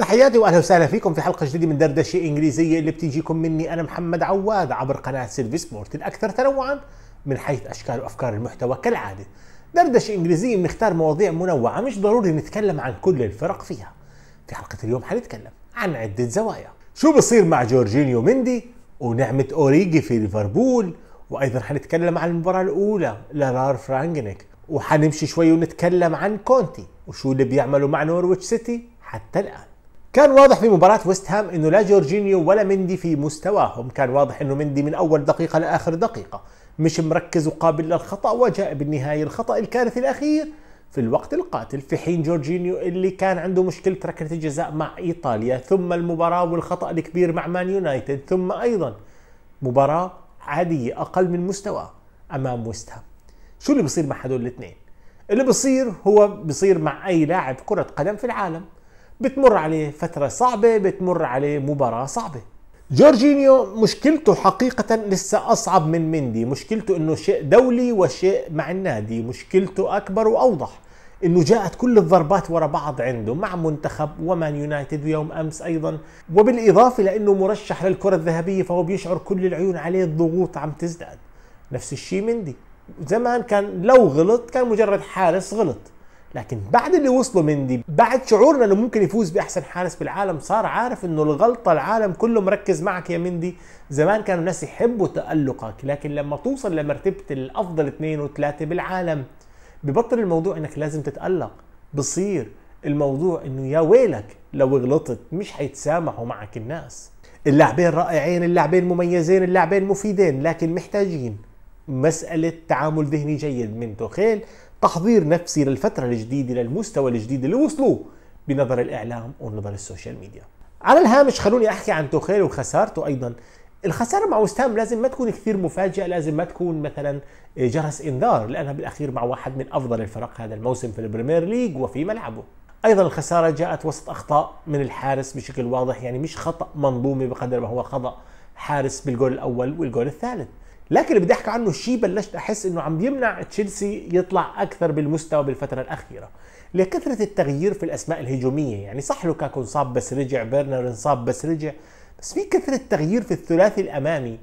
تحياتي واهلا وسهلا فيكم في حلقه جديده من دردشه انجليزيه اللي بتيجيكم مني انا محمد عواد عبر قناه سيلفي سبورت الاكثر تنوعا من حيث اشكال وافكار المحتوى كالعاده. دردشه انجليزيه بنختار مواضيع منوعه مش ضروري نتكلم عن كل الفرق فيها. في حلقه اليوم حنتكلم عن عده زوايا. شو بصير مع جورجينيو مندي ونعمه اوريجي في ليفربول وايضا حنتكلم عن المباراه الاولى لرار فرانجنيك وحنمشي شوي ونتكلم عن كونتي وشو اللي بيعملوا مع نورويتش سيتي حتى الان. كان واضح في مباراة ويست هام انه لا جورجينيو ولا مندي في مستواهم، كان واضح انه مندي من اول دقيقة لاخر دقيقة مش مركز وقابل للخطأ وجاء بالنهاية الخطأ الكارثي الاخير في الوقت القاتل في حين جورجينيو اللي كان عنده مشكلة ركلة الجزاء مع ايطاليا ثم المباراة والخطأ الكبير مع مان يونايتد ثم ايضا مباراة عادية اقل من مستواه امام ويست هام. شو اللي بصير مع هدول الاثنين؟ اللي بصير هو بصير مع اي لاعب كرة قدم في العالم بتمر عليه فترة صعبة بتمر عليه مباراة صعبة جورجينيو مشكلته حقيقة لسه أصعب من مندي مشكلته أنه شيء دولي وشيء مع النادي مشكلته أكبر وأوضح انه جاءت كل الضربات ورا بعض عنده مع منتخب ومان يونايتد ويوم امس ايضا وبالاضافه لانه مرشح للكره الذهبيه فهو بيشعر كل العيون عليه الضغوط عم تزداد نفس الشيء مندي زمان كان لو غلط كان مجرد حارس غلط لكن بعد اللي وصلوا مندي بعد شعورنا انه ممكن يفوز باحسن حارس بالعالم صار عارف انه الغلطه العالم كله مركز معك يا مندي زمان كانوا الناس يحبوا تالقك لكن لما توصل لمرتبه الافضل اثنين وثلاثه بالعالم ببطل الموضوع انك لازم تتالق بصير الموضوع انه يا ويلك لو غلطت مش حيتسامحوا معك الناس اللاعبين رائعين اللاعبين مميزين اللاعبين مفيدين لكن محتاجين مسألة تعامل ذهني جيد من توخيل تحضير نفسي للفترة الجديدة للمستوى الجديد اللي وصلوه بنظر الإعلام ونظر السوشيال ميديا على الهامش خلوني أحكي عن توخيل وخسارته أيضا الخسارة مع وستام لازم ما تكون كثير مفاجئة لازم ما تكون مثلا آه، جرس إنذار لأنها بالأخير مع واحد من أفضل الفرق هذا الموسم في البريمير ليج وفي ملعبه ايضا الخساره جاءت وسط اخطاء من الحارس بشكل واضح يعني مش خطا منظومي بقدر ما هو خطا حارس بالجول الاول والجول الثالث لكن اللي بدي احكي عنه شيء بلشت احس انه عم بيمنع تشيلسي يطلع اكثر بالمستوى بالفتره الاخيره لكثره التغيير في الاسماء الهجوميه يعني صح لوكاكو انصاب بس رجع بيرنر انصاب بس رجع بس في كثره تغيير في الثلاثي الامامي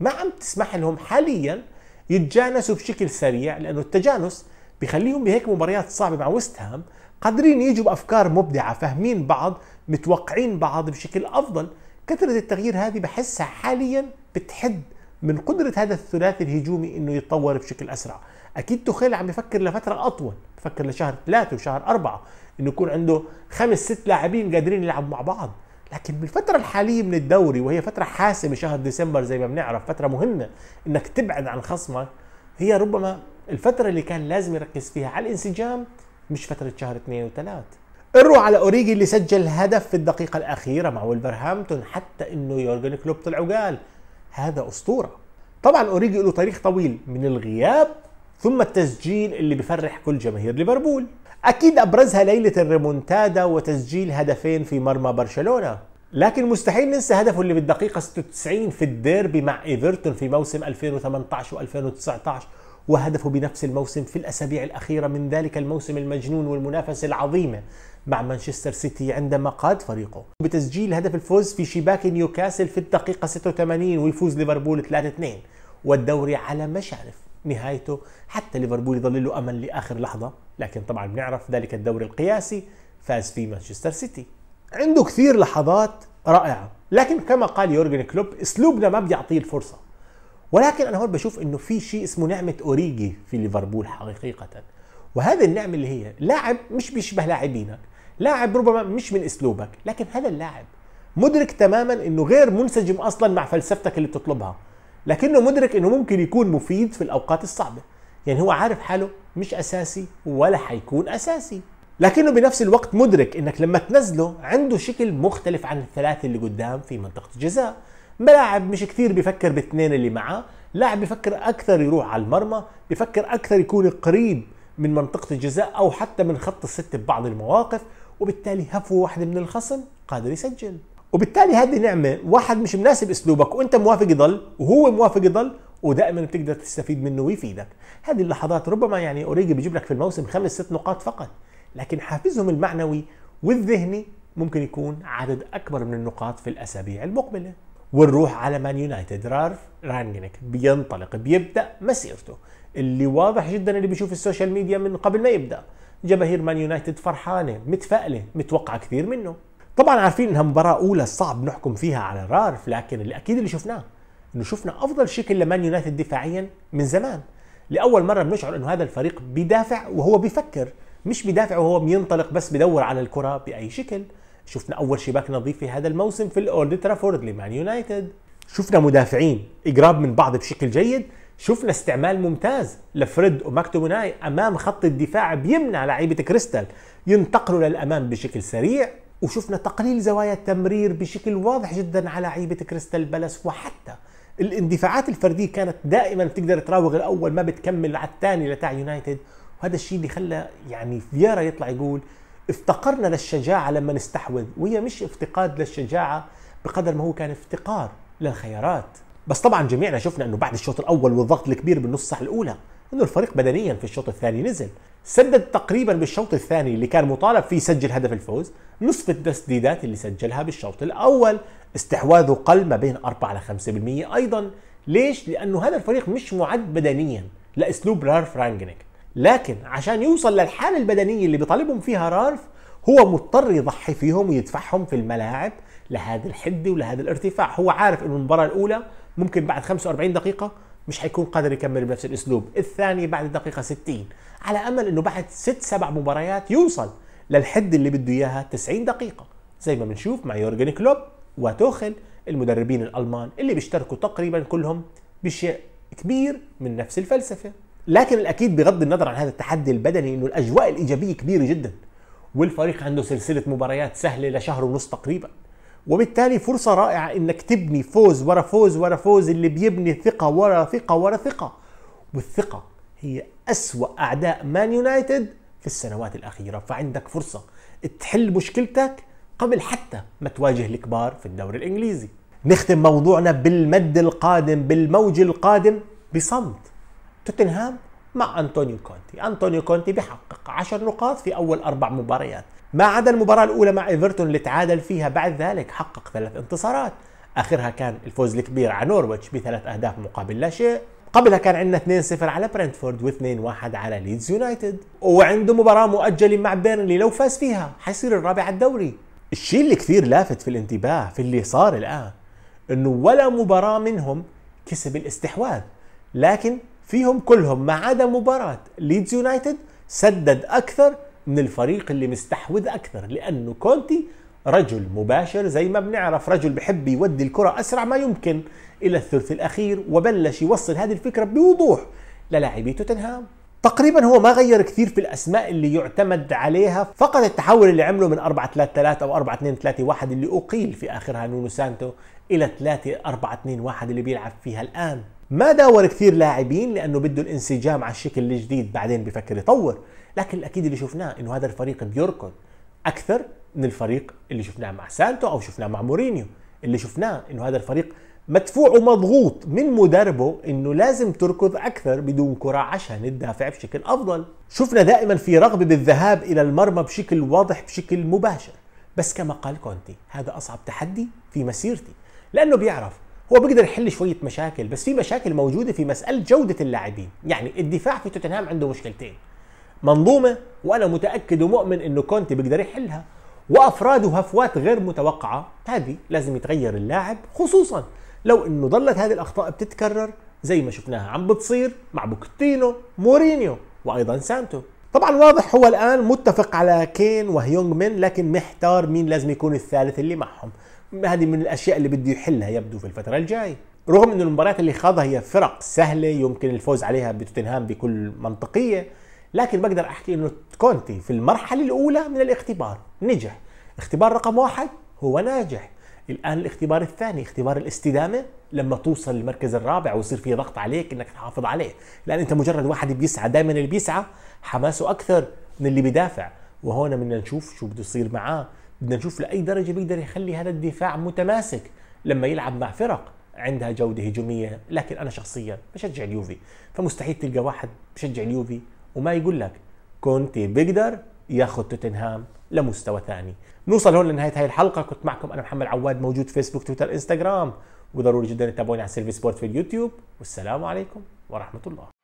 ما عم تسمح لهم حاليا يتجانسوا بشكل سريع لانه التجانس بخليهم بهيك مباريات صعبه مع ويست هام قادرين يجوا بافكار مبدعه فاهمين بعض متوقعين بعض بشكل افضل كثره التغيير هذه بحسها حاليا بتحد من قدره هذا الثلاثي الهجومي انه يتطور بشكل اسرع اكيد تخيل عم يفكر لفتره اطول بفكر لشهر ثلاثة وشهر أربعة انه يكون عنده خمس ست لاعبين قادرين يلعبوا مع بعض لكن بالفترة الحالية من الدوري وهي فترة حاسمة شهر ديسمبر زي ما بنعرف فترة مهمة انك تبعد عن خصمك هي ربما الفترة اللي كان لازم يركز فيها على الانسجام مش فترة شهر اثنين وثلاث نروح على اوريجي اللي سجل هدف في الدقيقة الأخيرة مع ولفرهامبتون حتى انه يورجن كلوب طلع وقال هذا اسطوره طبعا اوريجي له تاريخ طويل من الغياب ثم التسجيل اللي بيفرح كل جماهير ليفربول اكيد ابرزها ليله الريمونتادا وتسجيل هدفين في مرمى برشلونه لكن مستحيل ننسى هدفه اللي بالدقيقة 96 في الديربي مع ايفرتون في موسم 2018 و2019 وهدفه بنفس الموسم في الأسابيع الأخيرة من ذلك الموسم المجنون والمنافسة العظيمة مع مانشستر سيتي عندما قاد فريقه بتسجيل هدف الفوز في شباك نيوكاسل في الدقيقة 86 ويفوز ليفربول 3-2 والدوري على مشارف نهايته حتى ليفربول يضل له امل لاخر لحظه لكن طبعا بنعرف ذلك الدوري القياسي فاز فيه مانشستر سيتي عنده كثير لحظات رائعه لكن كما قال يورجن كلوب اسلوبنا ما بيعطيه الفرصه ولكن انا هون بشوف انه في شيء اسمه نعمه اوريجي في ليفربول حقيقه وهذه النعمه اللي هي لاعب مش بيشبه لاعبينك لاعب ربما مش من اسلوبك لكن هذا اللاعب مدرك تماما انه غير منسجم اصلا مع فلسفتك اللي بتطلبها لكنه مدرك انه ممكن يكون مفيد في الاوقات الصعبه يعني هو عارف حاله مش اساسي ولا حيكون اساسي لكنه بنفس الوقت مدرك انك لما تنزله عنده شكل مختلف عن الثلاثه اللي قدام في منطقه الجزاء ملاعب مش كثير بيفكر بالاثنين اللي معاه لاعب بيفكر اكثر يروح على المرمى بيفكر اكثر يكون قريب من منطقه الجزاء او حتى من خط الستة ببعض المواقف وبالتالي هفوه واحده من الخصم قادر يسجل وبالتالي هذه نعمه واحد مش مناسب اسلوبك وانت موافق يضل وهو موافق يضل ودائما بتقدر تستفيد منه ويفيدك هذه اللحظات ربما يعني اوريجي بيجيب لك في الموسم خمس ست نقاط فقط لكن حافزهم المعنوي والذهني ممكن يكون عدد اكبر من النقاط في الاسابيع المقبله ونروح على مان يونايتد رارف رانجنك بينطلق بيبدا مسيرته اللي واضح جدا اللي بيشوف السوشيال ميديا من قبل ما يبدا جماهير مان يونايتد فرحانه متفائله متوقعه كثير منه طبعا عارفين انها مباراه اولى صعب نحكم فيها على رارف لكن اللي اكيد اللي شفناه انه شفنا افضل شكل لمان يونايتد دفاعيا من زمان لاول مره بنشعر انه هذا الفريق بيدافع وهو بيفكر مش بيدافع وهو بينطلق بس بدور على الكره باي شكل شفنا اول شباك نظيف في هذا الموسم في الاولد ترافورد لمان يونايتد شفنا مدافعين اقراب من بعض بشكل جيد شفنا استعمال ممتاز لفريد وماكتوموناي امام خط الدفاع بيمنع لعيبه كريستال ينتقلوا للامام بشكل سريع وشفنا تقليل زوايا التمرير بشكل واضح جدا على لعيبه كريستال بالاس وحتى الاندفاعات الفرديه كانت دائما بتقدر تراوغ الاول ما بتكمل على الثاني لتاع يونايتد وهذا الشيء اللي خلى يعني فيارا يطلع يقول افتقرنا للشجاعة لما نستحوذ وهي مش افتقاد للشجاعة بقدر ما هو كان افتقار للخيارات بس طبعا جميعنا شفنا انه بعد الشوط الاول والضغط الكبير بالنص ساعه الاولى انه الفريق بدنيا في الشوط الثاني نزل سدد تقريبا بالشوط الثاني اللي كان مطالب فيه يسجل هدف الفوز نصف التسديدات اللي سجلها بالشوط الاول استحواذه قل ما بين 4 ل 5% ايضا ليش لانه هذا الفريق مش معد بدنيا لاسلوب رالف رانجنيك لكن عشان يوصل للحالة البدنية اللي بيطالبهم فيها رالف هو مضطر يضحي فيهم ويدفعهم في الملاعب لهذه الحدة ولهذا الارتفاع هو عارف انه المباراة الأولى ممكن بعد 45 دقيقة مش حيكون قادر يكمل بنفس الأسلوب الثانية بعد الدقيقة 60 على أمل أنه بعد ست سبع مباريات يوصل للحد اللي بده إياها 90 دقيقة زي ما بنشوف مع يورجن كلوب وتوخل المدربين الألمان اللي بيشتركوا تقريبا كلهم بشيء كبير من نفس الفلسفه لكن الاكيد بغض النظر عن هذا التحدي البدني انه الاجواء الايجابيه كبيره جدا والفريق عنده سلسله مباريات سهله لشهر ونص تقريبا وبالتالي فرصة رائعة انك تبني فوز ورا فوز ورا فوز اللي بيبني ثقة ورا ثقة ورا ثقة والثقة هي أسوأ أعداء مان يونايتد في السنوات الأخيرة فعندك فرصة تحل مشكلتك قبل حتى ما تواجه الكبار في الدوري الإنجليزي نختم موضوعنا بالمد القادم بالموج القادم بصمت توتنهام مع أنطونيو كونتي أنطونيو كونتي بحقق 10 نقاط في أول أربع مباريات ما عدا المباراة الأولى مع إيفرتون اللي تعادل فيها بعد ذلك حقق ثلاث انتصارات آخرها كان الفوز الكبير على نورويتش بثلاث أهداف مقابل لا شيء قبلها كان عندنا 2-0 على برنتفورد و2-1 على ليدز يونايتد وعنده مباراة مؤجلة مع بيرنلي لو فاز فيها حيصير الرابع على الدوري الشيء اللي كثير لافت في الانتباه في اللي صار الآن انه ولا مباراة منهم كسب الاستحواذ لكن فيهم كلهم ما عدا مباراة ليدز يونايتد سدد أكثر من الفريق اللي مستحوذ أكثر لأنه كونتي رجل مباشر زي ما بنعرف رجل بحب يودي الكرة أسرع ما يمكن إلى الثلث الأخير وبلش يوصل هذه الفكرة بوضوح للاعبي توتنهام تقريبا هو ما غير كثير في الاسماء اللي يعتمد عليها فقط التحول اللي عمله من 4 3 3 او 4 2 3 1 اللي اقيل في اخرها نونو سانتو الى 3 4 2 1 اللي بيلعب فيها الان ما داور كثير لاعبين لانه بده الانسجام على الشكل الجديد بعدين بفكر يطور لكن الاكيد اللي شفناه انه هذا الفريق بيركض اكثر من الفريق اللي شفناه مع سانتو او شفناه مع مورينيو اللي شفناه انه هذا الفريق مدفوع ومضغوط من مدربه انه لازم تركض اكثر بدون كره عشان تدافع بشكل افضل شفنا دائما في رغبه بالذهاب الى المرمى بشكل واضح بشكل مباشر بس كما قال كونتي هذا اصعب تحدي في مسيرتي لانه بيعرف هو بيقدر يحل شويه مشاكل بس في مشاكل موجوده في مساله جوده اللاعبين يعني الدفاع في توتنهام عنده مشكلتين منظومه وانا متاكد ومؤمن انه كونتي بيقدر يحلها وافراد وهفوات غير متوقعه هذه لازم يتغير اللاعب خصوصا لو انه ظلت هذه الاخطاء بتتكرر زي ما شفناها عم بتصير مع بوكتينو مورينيو وايضا سانتو طبعا واضح هو الان متفق على كين وهيونغ مين لكن محتار مين لازم يكون الثالث اللي معهم هذه من الاشياء اللي بده يحلها يبدو في الفتره الجايه رغم انه المباريات اللي خاضها هي فرق سهله يمكن الفوز عليها بتوتنهام بكل منطقيه لكن بقدر احكي انه كونتي في المرحله الاولى من الاختبار نجح اختبار رقم واحد هو ناجح الان الاختبار الثاني اختبار الاستدامه لما توصل للمركز الرابع ويصير في ضغط عليك انك تحافظ عليه لان انت مجرد واحد بيسعى دائما اللي بيسعى حماسه اكثر من اللي بيدافع وهون بدنا نشوف شو بده يصير معاه بدنا نشوف لاي درجه بيقدر يخلي هذا الدفاع متماسك لما يلعب مع فرق عندها جوده هجوميه لكن انا شخصيا بشجع اليوفي فمستحيل تلقى واحد بشجع اليوفي وما يقول لك كونتي بيقدر ياخذ توتنهام لمستوى ثاني نوصل هون لنهايه هاي الحلقه كنت معكم انا محمد عواد موجود فيسبوك تويتر انستغرام وضروري جدا تتابعوني على سيرفي سبورت في اليوتيوب والسلام عليكم ورحمه الله